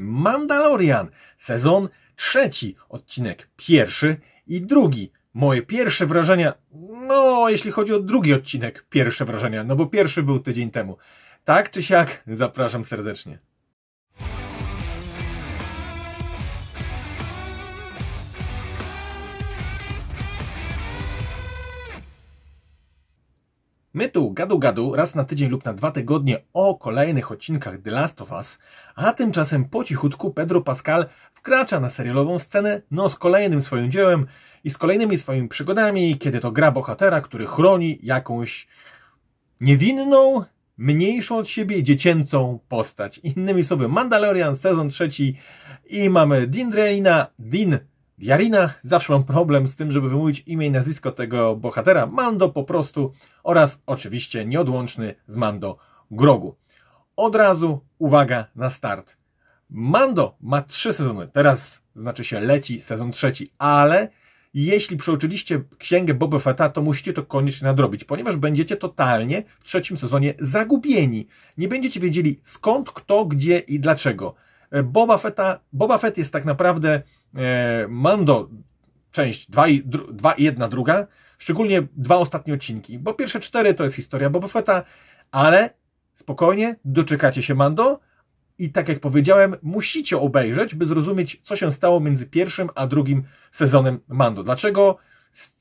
Mandalorian, sezon trzeci, odcinek pierwszy i drugi. Moje pierwsze wrażenia, no jeśli chodzi o drugi odcinek, pierwsze wrażenia, no bo pierwszy był tydzień temu. Tak czy siak, zapraszam serdecznie. My tu gadu gadu raz na tydzień lub na dwa tygodnie o kolejnych odcinkach The Last of Us, a tymczasem po cichutku Pedro Pascal wkracza na serialową scenę, no z kolejnym swoim dziełem i z kolejnymi swoimi przygodami, kiedy to gra bohatera, który chroni jakąś niewinną, mniejszą od siebie dziecięcą postać. Innymi słowy, Mandalorian, sezon trzeci i mamy Dean Drelina, Dean Jarina. Zawsze mam problem z tym, żeby wymówić imię i nazwisko tego bohatera. Mando po prostu oraz oczywiście nieodłączny z Mando Grogu. Od razu uwaga na start. Mando ma trzy sezony. Teraz znaczy się leci sezon trzeci, ale jeśli przeoczyliście księgę Boba Fetta, to musicie to koniecznie nadrobić, ponieważ będziecie totalnie w trzecim sezonie zagubieni. Nie będziecie wiedzieli skąd, kto, gdzie i dlaczego. E, Boba, Fetta, Boba Fett jest tak naprawdę E, Mando, część 2 i, 2 1, druga, szczególnie dwa ostatnie odcinki, bo pierwsze cztery to jest historia Boba Fetta, ale spokojnie, doczekacie się Mando i tak jak powiedziałem, musicie obejrzeć, by zrozumieć, co się stało między pierwszym a drugim sezonem Mando. Dlaczego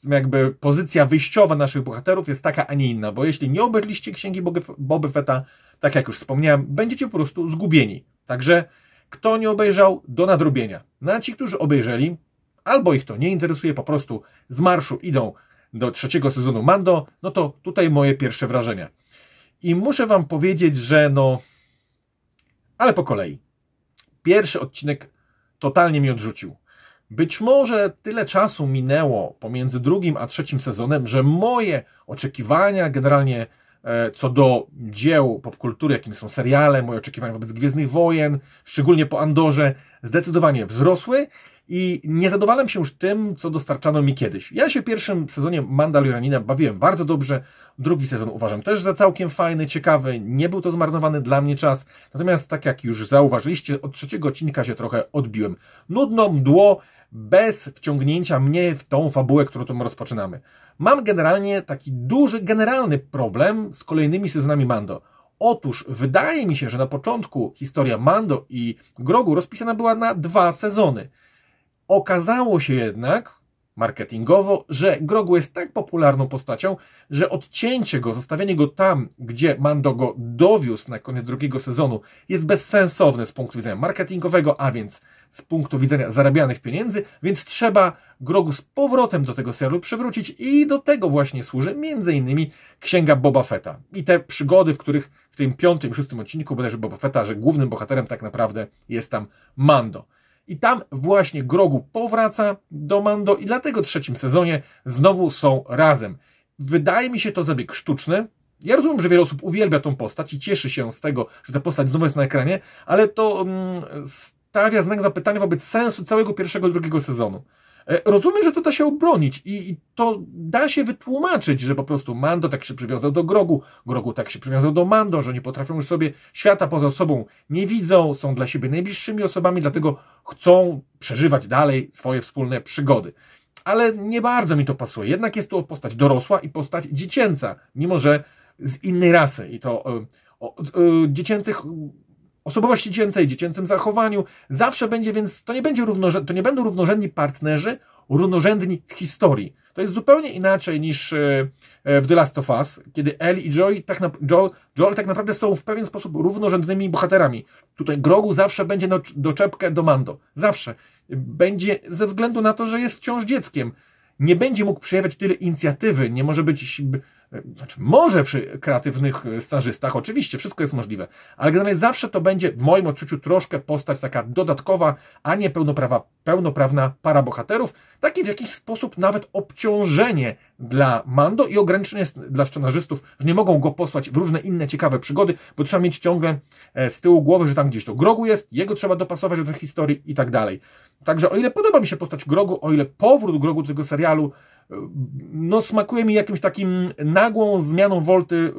jakby pozycja wyjściowa naszych bohaterów jest taka, a nie inna, bo jeśli nie obejrzeliście Księgi Boba Fetta, tak jak już wspomniałem, będziecie po prostu zgubieni. Także kto nie obejrzał, do nadrobienia. No a ci, którzy obejrzeli, albo ich to nie interesuje, po prostu z marszu idą do trzeciego sezonu Mando, no to tutaj moje pierwsze wrażenia. I muszę wam powiedzieć, że no... Ale po kolei. Pierwszy odcinek totalnie mi odrzucił. Być może tyle czasu minęło pomiędzy drugim a trzecim sezonem, że moje oczekiwania, generalnie E, co do dzieł popkultury, jakim są seriale, moje oczekiwania wobec Gwiezdnych Wojen, szczególnie po Andorze, zdecydowanie wzrosły i nie zadowalam się już tym, co dostarczano mi kiedyś. Ja się pierwszym sezonie Mandalorianina bawiłem bardzo dobrze, drugi sezon uważam też za całkiem fajny, ciekawy, nie był to zmarnowany dla mnie czas, natomiast tak jak już zauważyliście, od trzeciego odcinka się trochę odbiłem. Nudno, mdło, bez wciągnięcia mnie w tą fabułę, którą tu rozpoczynamy. Mam generalnie taki duży, generalny problem z kolejnymi sezonami Mando. Otóż wydaje mi się, że na początku historia Mando i Grogu rozpisana była na dwa sezony. Okazało się jednak marketingowo, że Grogu jest tak popularną postacią, że odcięcie go, zostawienie go tam, gdzie Mando go dowiózł na koniec drugiego sezonu, jest bezsensowne z punktu widzenia marketingowego, a więc z punktu widzenia zarabianych pieniędzy, więc trzeba grogu z powrotem do tego serialu przywrócić i do tego właśnie służy m.in. księga Boba Fetta i te przygody, w których w tym piątym, szóstym odcinku bodajże Boba Fetta, że głównym bohaterem tak naprawdę jest tam Mando. I tam właśnie Grogu powraca do Mando i dlatego w trzecim sezonie znowu są razem. Wydaje mi się to zabieg sztuczny. Ja rozumiem, że wiele osób uwielbia tą postać i cieszy się z tego, że ta postać znowu jest na ekranie, ale to mm, stawia znak zapytania wobec sensu całego pierwszego i drugiego sezonu. E, rozumiem, że to da się obronić i, to da się wytłumaczyć, że po prostu Mando tak się przywiązał do Grogu, Grogu tak się przywiązał do Mando, że nie potrafią już sobie świata poza sobą nie widzą, są dla siebie najbliższymi osobami, dlatego chcą przeżywać dalej swoje wspólne przygody. Ale nie bardzo mi to pasuje. Jednak jest tu postać dorosła i postać dziecięca, mimo że z innej rasy i to e, o, e, dziecięcych osobowości dziecięcej, dziecięcym zachowaniu. Zawsze będzie więc, to nie, będzie równorzęd, to nie będą równorzędni partnerzy, równorzędni w historii. To jest zupełnie inaczej niż e, e, w The Last of Us, kiedy Ellie i Joel tak, na, Joel, Joel tak naprawdę są w pewien sposób równorzędnymi bohaterami. Tutaj Grogu zawsze będzie do czepkę do Mando. Zawsze. Będzie ze względu na to, że jest wciąż dzieckiem. Nie będzie mógł przejawiać tyle inicjatywy, nie może być znaczy może przy kreatywnych e, stażystach, oczywiście, wszystko jest możliwe, ale generalnie zawsze to będzie w moim odczuciu troszkę postać taka dodatkowa, a nie pełnoprawa, pełnoprawna para bohaterów, takie w jakiś sposób nawet obciążenie dla Mando i ograniczenie dla scenarzystów, że nie mogą go posłać w różne inne ciekawe przygody, bo trzeba mieć ciągle e, z tyłu głowy, że tam gdzieś to Grogu jest, jego trzeba dopasować do tej historii i tak dalej. Także o ile podoba mi się postać Grogu, o ile powrót Grogu do tego serialu no, smakuje mi jakimś takim nagłą zmianą wolty,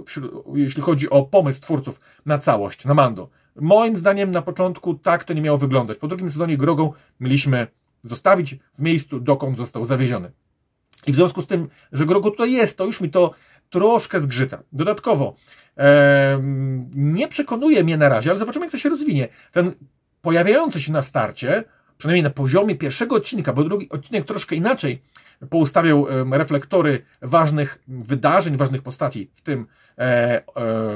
jeśli chodzi o pomysł twórców na całość, na Mando. Moim zdaniem na początku tak to nie miało wyglądać. Po drugim sezonie Grogą mieliśmy zostawić w miejscu, dokąd został zawieziony. I w związku z tym, że Grogu tutaj jest, to już mi to troszkę zgrzyta. Dodatkowo, e, nie przekonuje mnie na razie, ale zobaczymy, jak to się rozwinie. Ten pojawiający się na starcie, przynajmniej na poziomie pierwszego odcinka, bo drugi odcinek troszkę inaczej poustawiał reflektory ważnych wydarzeń, ważnych postaci w tym, e, e,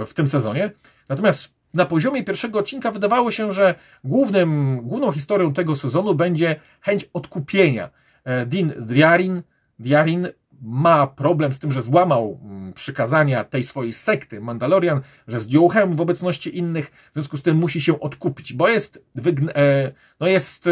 w tym sezonie. Natomiast na poziomie pierwszego odcinka wydawało się, że głównym, główną historią tego sezonu będzie chęć odkupienia. E, Dean Diarin, Diarin ma problem z tym, że złamał mm, przykazania tej swojej sekty Mandalorian, że zdjął hełm w obecności innych, w związku z tym musi się odkupić, bo jest, no jest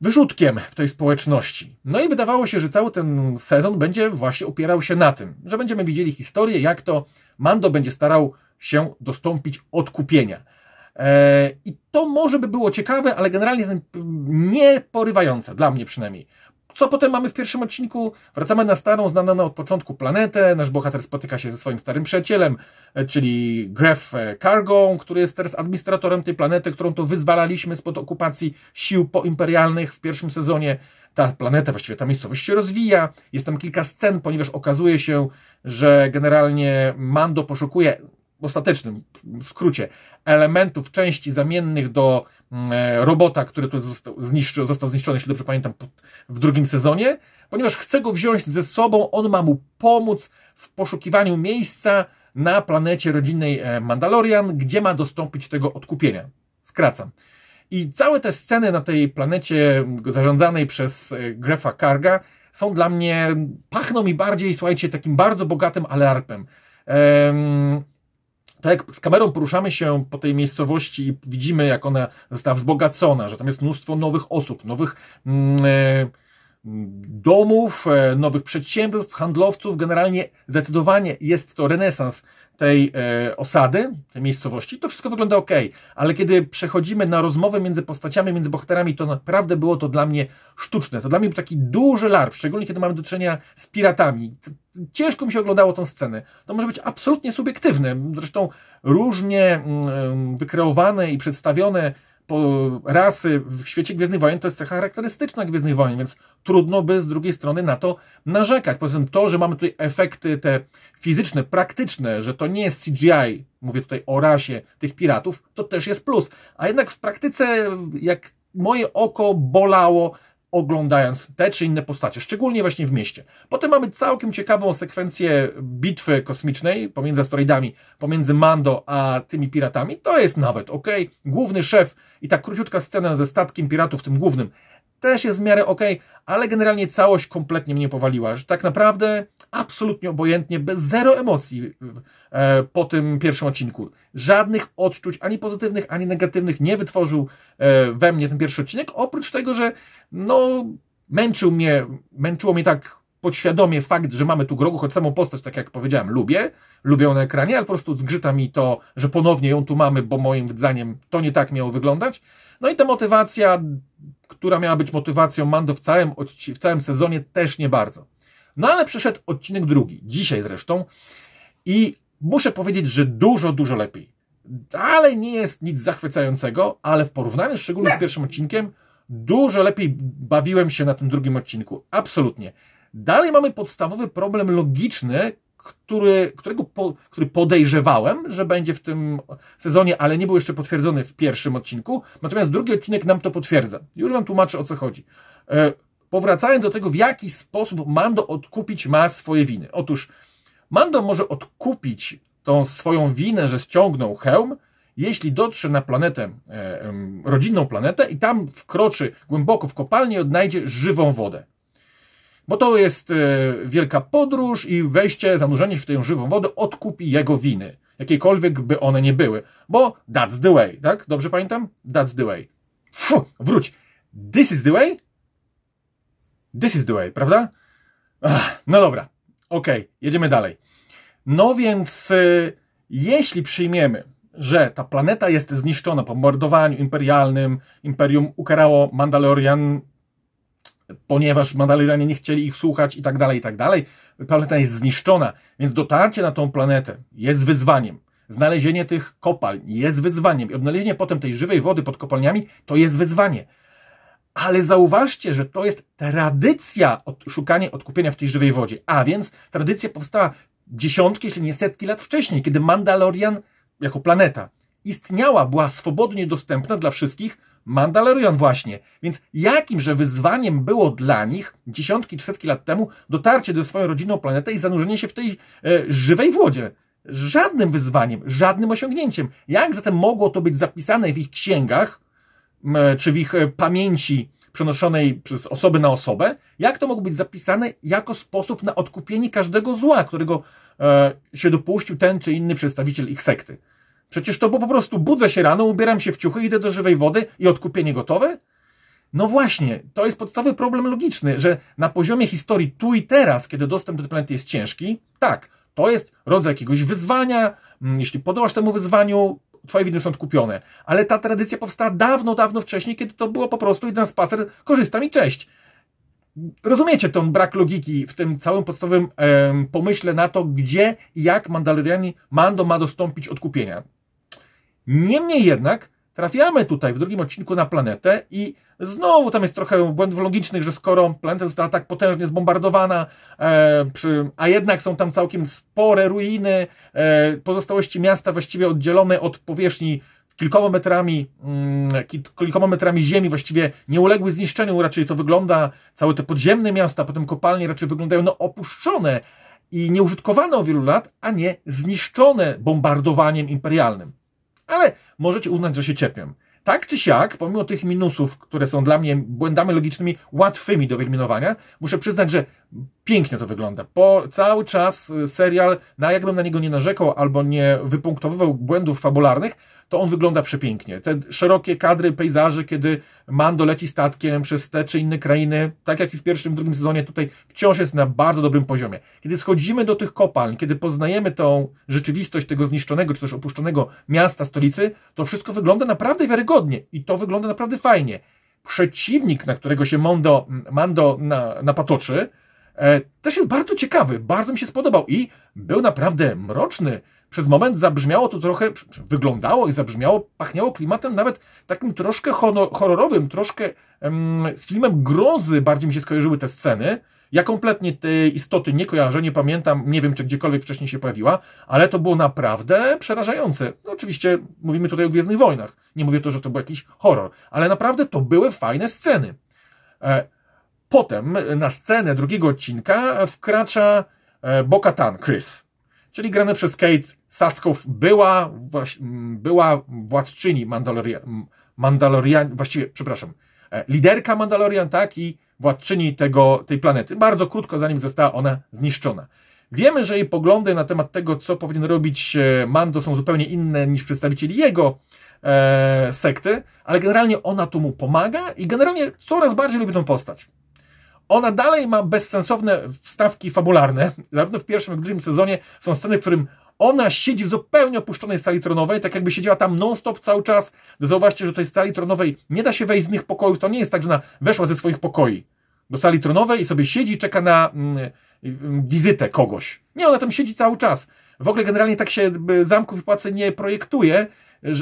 wyrzutkiem w tej społeczności. No i wydawało się, że cały ten sezon będzie właśnie opierał się na tym, że będziemy widzieli historię, jak to Mando będzie starał się dostąpić odkupienia. E, I to może by było ciekawe, ale generalnie nie porywające, dla mnie przynajmniej co potem mamy w pierwszym odcinku? Wracamy na starą, znaną od początku planetę. Nasz bohater spotyka się ze swoim starym przyjacielem, e, czyli Gref Cargo, e, który jest teraz administratorem tej planety, którą to wyzwalaliśmy spod okupacji sił poimperialnych w pierwszym sezonie. Ta planeta, właściwie ta miejscowość się rozwija. Jest tam kilka scen, ponieważ okazuje się, że generalnie Mando poszukuje w ostatecznym w skrócie elementów części zamiennych do Mm, e, robota, który tu został, zniszczy, został zniszczony, jeśli dobrze pamiętam, w drugim sezonie, ponieważ chce go wziąć ze sobą, on ma mu pomóc w poszukiwaniu miejsca na planecie rodzinnej e, Mandalorian, gdzie ma dostąpić tego odkupienia. Skracam. I całe te sceny na tej planecie zarządzanej przez e, Grefa Karga są dla mnie, pachną mi bardziej, słuchajcie, takim bardzo bogatym alarpem tak jak z kamerą poruszamy się po tej miejscowości i widzimy, jak ona została wzbogacona, że tam jest mnóstwo nowych osób, nowych. Yy, domów, e, nowych przedsiębiorstw, handlowców. Generalnie zdecydowanie jest to renesans tej e, osady, tej miejscowości. To wszystko wygląda ok, ale kiedy przechodzimy na rozmowę między postaciami, między bohaterami, to naprawdę było to dla mnie sztuczne. To dla mnie był taki duży larp, szczególnie kiedy mamy do czynienia z piratami. Ciężko mi się oglądało tą scenę. To może być absolutnie subiektywne. Zresztą różnie mm, wykreowane i przedstawione rasy w świecie Gwiezdnych Wojen to jest cecha charakterystyczna Gwiezdnych Wojen, więc trudno by z drugiej strony na to narzekać. Poza tym to, że mamy tutaj efekty te fizyczne, praktyczne, że to nie jest CGI, mówię tutaj o rasie tych piratów, to też jest plus. A jednak w praktyce, jak moje oko bolało, oglądając te czy inne postacie, szczególnie właśnie w mieście. Potem mamy całkiem ciekawą sekwencję bitwy kosmicznej pomiędzy asteroidami, pomiędzy Mando a tymi piratami. To jest nawet ok. Główny szef i ta króciutka scena ze statkiem piratów, tym głównym, też jest w miarę ok, ale generalnie całość kompletnie mnie powaliła, że tak naprawdę absolutnie obojętnie, bez zero emocji e, po tym pierwszym odcinku. Żadnych odczuć, ani pozytywnych, ani negatywnych nie wytworzył e, we mnie ten pierwszy odcinek, oprócz tego, że no męczył mnie, męczyło mnie tak podświadomie fakt, że mamy tu grogu, choć samą postać, tak jak powiedziałem, lubię, lubię ją na ekranie, ale po prostu zgrzyta mi to, że ponownie ją tu mamy, bo moim zdaniem to nie tak miało wyglądać. No i ta motywacja która miała być motywacją Mando w całym, w całym sezonie, też nie bardzo. No ale przyszedł odcinek drugi, dzisiaj zresztą, i muszę powiedzieć, że dużo, dużo lepiej. Dalej nie jest nic zachwycającego, ale w porównaniu szczególnie z pierwszym odcinkiem, dużo lepiej bawiłem się na tym drugim odcinku. Absolutnie. Dalej mamy podstawowy problem logiczny, który, którego po, który podejrzewałem, że będzie w tym sezonie, ale nie był jeszcze potwierdzony w pierwszym odcinku. Natomiast drugi odcinek nam to potwierdza. Już wam tłumaczę o co chodzi. E, powracając do tego, w jaki sposób Mando odkupić ma swoje winy. Otóż Mando może odkupić tą swoją winę, że ściągnął hełm, jeśli dotrze na planetę, e, rodzinną planetę i tam wkroczy głęboko w kopalnię i odnajdzie żywą wodę. Bo to jest e, wielka podróż i wejście, zanurzenie się w tę żywą wodę odkupi jego winy. jakiekolwiek by one nie były. Bo that's the way, tak? Dobrze pamiętam? That's the way. Fuh, wróć. This is the way? This is the way, prawda? Ach, no dobra. Okej, okay, jedziemy dalej. No więc, y, jeśli przyjmiemy, że ta planeta jest zniszczona po mordowaniu imperialnym, imperium ukarało Mandalorian ponieważ Mandalorianie nie chcieli ich słuchać i tak dalej, i tak dalej. Planeta jest zniszczona, więc dotarcie na tą planetę jest wyzwaniem. Znalezienie tych kopalń jest wyzwaniem i odnalezienie potem tej żywej wody pod kopalniami to jest wyzwanie. Ale zauważcie, że to jest tradycja od, szukania odkupienia w tej żywej wodzie. A więc tradycja powstała dziesiątki, jeśli nie setki lat wcześniej, kiedy Mandalorian jako planeta istniała, była swobodnie dostępna dla wszystkich, Mandalorian właśnie. Więc jakimże wyzwaniem było dla nich dziesiątki czy setki lat temu dotarcie do swojej rodzinną planety i zanurzenie się w tej e, żywej wodzie? Żadnym wyzwaniem, żadnym osiągnięciem. Jak zatem mogło to być zapisane w ich księgach, e, czy w ich e, pamięci przenoszonej przez osoby na osobę? Jak to mogło być zapisane jako sposób na odkupienie każdego zła, którego e, się dopuścił ten czy inny przedstawiciel ich sekty? Przecież to bo po prostu budzę się rano, ubieram się w ciuchy, idę do żywej wody i odkupienie gotowe? No właśnie, to jest podstawowy problem logiczny, że na poziomie historii tu i teraz, kiedy dostęp do tej planety jest ciężki, tak, to jest rodzaj jakiegoś wyzwania, mm, jeśli podołasz temu wyzwaniu, twoje winy są odkupione. Ale ta tradycja powstała dawno, dawno wcześniej, kiedy to było po prostu jeden spacer, korzystam i cześć. Rozumiecie ten brak logiki w tym całym podstawowym pomyśle na to, gdzie i jak mandaleriani Mando ma dostąpić odkupienia. Niemniej jednak trafiamy tutaj w drugim odcinku na planetę i znowu tam jest trochę błędów logicznych, że skoro planeta została tak potężnie zbombardowana, e, przy, a jednak są tam całkiem spore ruiny, e, pozostałości miasta właściwie oddzielone od powierzchni kilkoma metrami, mm, kilkoma metrami ziemi, właściwie nie uległy zniszczeniu, raczej to wygląda, całe te podziemne miasta, potem kopalnie raczej wyglądają no, opuszczone i nieużytkowane od wielu lat, a nie zniszczone bombardowaniem imperialnym ale możecie uznać, że się ciepię. Tak czy siak, pomimo tych minusów, które są dla mnie błędami logicznymi łatwymi do wyeliminowania, muszę przyznać, że pięknie to wygląda. Po cały czas y, serial, na no, jakbym na niego nie narzekał albo nie wypunktowywał błędów fabularnych, to on wygląda przepięknie. Te szerokie kadry, pejzaże, kiedy Mando leci statkiem przez te czy inne krainy, tak jak i w pierwszym, drugim sezonie, tutaj wciąż jest na bardzo dobrym poziomie. Kiedy schodzimy do tych kopalń, kiedy poznajemy tą rzeczywistość tego zniszczonego czy też opuszczonego miasta, stolicy, to wszystko wygląda naprawdę wiarygodnie i to wygląda naprawdę fajnie. Przeciwnik, na którego się Mando, Mando na, napatoczy, E, też jest bardzo ciekawy, bardzo mi się spodobał i był naprawdę mroczny. Przez moment zabrzmiało to trochę, wyglądało i zabrzmiało, pachniało klimatem nawet takim troszkę horrorowym, troszkę z filmem grozy bardziej mi się skojarzyły te sceny. Ja kompletnie tej istoty nie kojarzę, nie pamiętam, nie wiem, czy gdziekolwiek wcześniej się pojawiła, ale to było naprawdę przerażające. No, oczywiście mówimy tutaj o Gwiezdnych Wojnach. Nie mówię to, że to był jakiś horror, ale naprawdę to były fajne sceny. E, Potem na scenę drugiego odcinka wkracza e, Bokatan Chris, czyli grany przez Kate Sackow, była, była władczyni Mandalorian, Mandalorian, właściwie, przepraszam, e, liderka Mandalorian, tak, i władczyni tego, tej planety. Bardzo krótko, zanim została ona zniszczona. Wiemy, że jej poglądy na temat tego, co powinien robić e, Mando, są zupełnie inne niż przedstawicieli jego e, sekty, ale generalnie ona tu mu pomaga i generalnie coraz bardziej lubi tą postać. Ona dalej ma bezsensowne wstawki fabularne. Zarówno w pierwszym, jak i drugim sezonie są sceny, w którym ona siedzi w zupełnie opuszczonej sali tronowej, tak jakby siedziała tam non-stop cały czas. No zauważcie, że tej sali tronowej nie da się wejść z innych pokojów. To nie jest tak, że ona weszła ze swoich pokoi do sali tronowej i sobie siedzi i czeka na mm, mm, wizytę kogoś. Nie, ona tam siedzi cały czas. W ogóle generalnie tak się zamków i pałacy nie projektuje.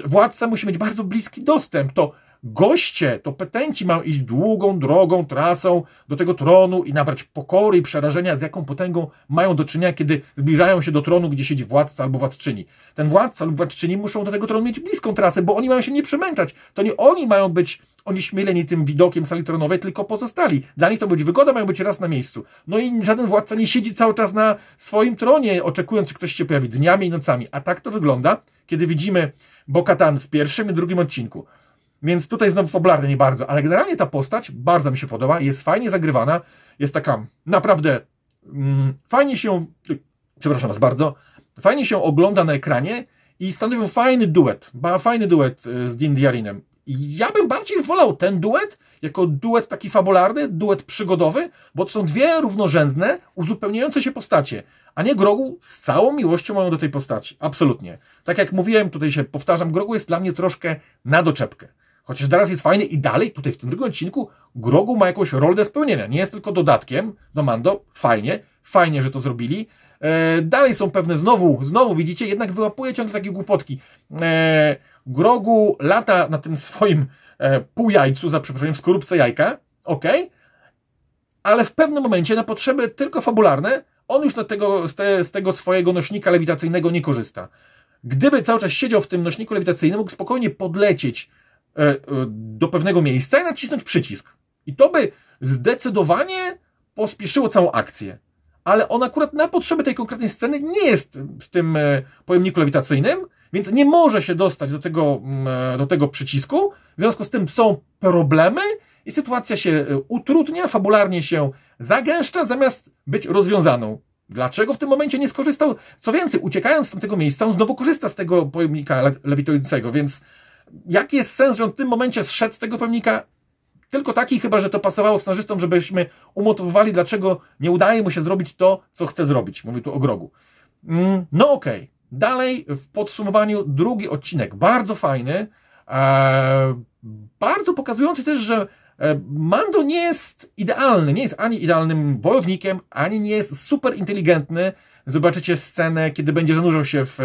Władca musi mieć bardzo bliski dostęp. To Goście to petenci mają iść długą drogą, trasą do tego tronu i nabrać pokory i przerażenia, z jaką potęgą mają do czynienia, kiedy zbliżają się do tronu, gdzie siedzi władca albo władczyni. Ten władca lub władczyni muszą do tego tronu mieć bliską trasę, bo oni mają się nie przemęczać. To nie oni mają być onieśmieleni tym widokiem sali tronowej, tylko pozostali. Dla nich to być wygoda, mają być raz na miejscu. No i żaden władca nie siedzi cały czas na swoim tronie, oczekując, czy ktoś się pojawi dniami i nocami. A tak to wygląda, kiedy widzimy Bokatan w pierwszym i drugim odcinku. Więc tutaj znowu fabularnie nie bardzo, ale generalnie ta postać bardzo mi się podoba, jest fajnie zagrywana, jest taka naprawdę mm, fajnie się, przepraszam was bardzo, fajnie się ogląda na ekranie i stanowią fajny duet, ba, fajny duet y, z Dean Diarinem. Ja bym bardziej wolał ten duet jako duet taki fabularny, duet przygodowy, bo to są dwie równorzędne, uzupełniające się postacie, a nie Grogu z całą miłością mają do tej postaci. Absolutnie. Tak jak mówiłem, tutaj się powtarzam, Grogu jest dla mnie troszkę na doczepkę. Chociaż teraz jest fajny i dalej tutaj w tym drugim odcinku Grogu ma jakąś rolę do spełnienia. Nie jest tylko dodatkiem do no, Mando. Fajnie, fajnie, że to zrobili. E, dalej są pewne, znowu, znowu widzicie, jednak wyłapuje ciągle takie głupotki. E, Grogu lata na tym swoim e, półjajcu, za przeproszeniem, w skorupce jajka, ok, ale w pewnym momencie na potrzeby tylko fabularne on już na tego, z, te, z tego swojego nośnika lewitacyjnego nie korzysta. Gdyby cały czas siedział w tym nośniku lewitacyjnym, mógł spokojnie podlecieć E, e, do pewnego miejsca i nacisnąć przycisk. I to by zdecydowanie pospieszyło całą akcję. Ale on akurat na potrzeby tej konkretnej sceny nie jest w tym e, pojemniku lewitacyjnym, więc nie może się dostać do tego, mm, do tego przycisku. W związku z tym są problemy i sytuacja się utrudnia, fabularnie się zagęszcza, zamiast być rozwiązaną. Dlaczego w tym momencie nie skorzystał? Co więcej, uciekając z tamtego miejsca, on znowu korzysta z tego pojemnika lewitującego, więc Jaki jest sens, że on w tym momencie zszedł z tego pomnika? Tylko taki, chyba że to pasowało scenarzystom, żebyśmy umotywowali, dlaczego nie udaje mu się zrobić to, co chce zrobić. Mówię tu o grogu. Mm, no okej. Okay. Dalej w podsumowaniu drugi odcinek, bardzo fajny, e, bardzo pokazujący też, że e, Mando nie jest idealny, nie jest ani idealnym bojownikiem, ani nie jest super inteligentny. Zobaczycie scenę, kiedy będzie zanurzał się w,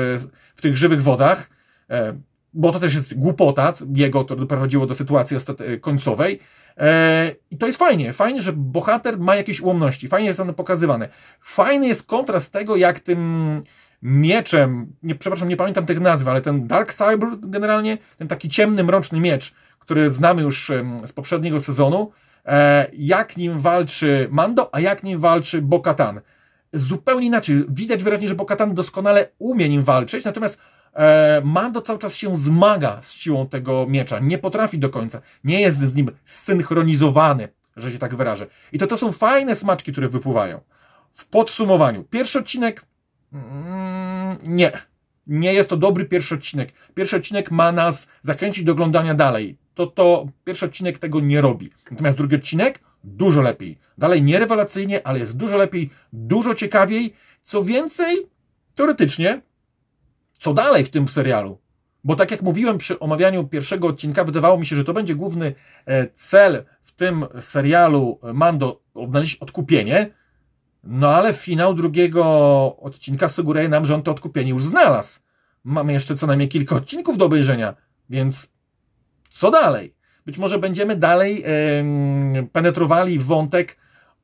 w tych żywych wodach. E, bo to też jest głupota jego, to doprowadziło do sytuacji e, końcowej. E, I to jest fajnie, fajnie, że bohater ma jakieś ułomności, fajnie jest one pokazywane. Fajny jest kontrast tego, jak tym mieczem, nie, przepraszam, nie pamiętam tych nazw, ale ten Dark Cyber generalnie, ten taki ciemny, mroczny miecz, który znamy już z poprzedniego sezonu, e, jak nim walczy Mando, a jak nim walczy Bokatan. Zupełnie inaczej, widać wyraźnie, że Bokatan doskonale umie nim walczyć, natomiast E, Mando cały czas się zmaga z siłą tego miecza, nie potrafi do końca, nie jest z nim zsynchronizowany, że się tak wyrażę. I to to są fajne smaczki, które wypływają. W podsumowaniu, pierwszy odcinek mm, nie. Nie jest to dobry pierwszy odcinek. Pierwszy odcinek ma nas zakręcić do oglądania dalej. To to pierwszy odcinek tego nie robi. Natomiast drugi odcinek dużo lepiej. Dalej nie rewelacyjnie, ale jest dużo lepiej, dużo ciekawiej. Co więcej, teoretycznie co dalej w tym serialu. Bo tak jak mówiłem przy omawianiu pierwszego odcinka, wydawało mi się, że to będzie główny e, cel w tym serialu e, Mando odnaleźć odkupienie. No ale finał drugiego odcinka sugeruje nam, że on to odkupienie już znalazł. Mamy jeszcze co najmniej kilka odcinków do obejrzenia, więc co dalej? Być może będziemy dalej yy, penetrowali wątek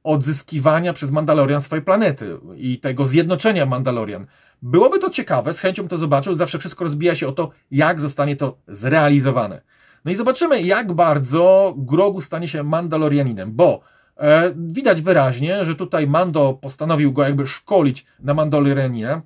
odzyskiwania przez Mandalorian swojej planety i tego zjednoczenia Mandalorian. Byłoby to ciekawe, z chęcią to zobaczył, zawsze wszystko rozbija się o to, jak zostanie to zrealizowane. No i zobaczymy, jak bardzo Grogu stanie się Mandalorianinem, bo e, widać wyraźnie, że tutaj Mando postanowił go jakby szkolić na Mandalorianie,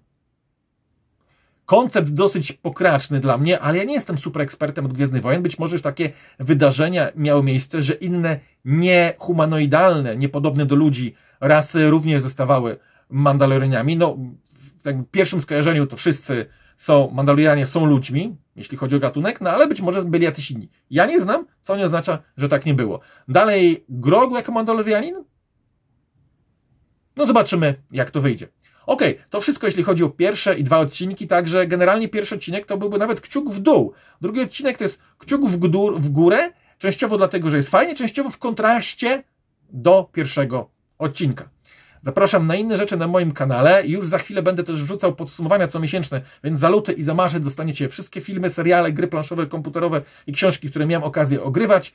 Koncept dosyć pokraczny dla mnie, ale ja nie jestem super ekspertem od Gwiezdnych Wojen. Być może już takie wydarzenia miały miejsce, że inne niehumanoidalne, niepodobne do ludzi rasy również zostawały Mandaloryniami. No, w pierwszym skojarzeniu to wszyscy są, Mandalorianie są ludźmi, jeśli chodzi o gatunek, no ale być może byli jacyś inni. Ja nie znam, co nie oznacza, że tak nie było. Dalej, Grogu jako Mandalorianin? No zobaczymy, jak to wyjdzie. OK, to wszystko jeśli chodzi o pierwsze i dwa odcinki, także generalnie pierwszy odcinek to byłby nawet kciuk w dół. Drugi odcinek to jest kciuk w, w górę, częściowo dlatego, że jest fajnie, częściowo w kontraście do pierwszego odcinka. Zapraszam na inne rzeczy na moim kanale. Już za chwilę będę też wrzucał podsumowania comiesięczne, więc za luty i za marzec dostaniecie wszystkie filmy, seriale, gry planszowe, komputerowe i książki, które miałem okazję ogrywać.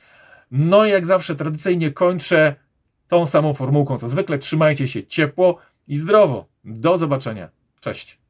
No i jak zawsze tradycyjnie kończę tą samą formułką co zwykle. Trzymajcie się ciepło i zdrowo. Do zobaczenia. Cześć.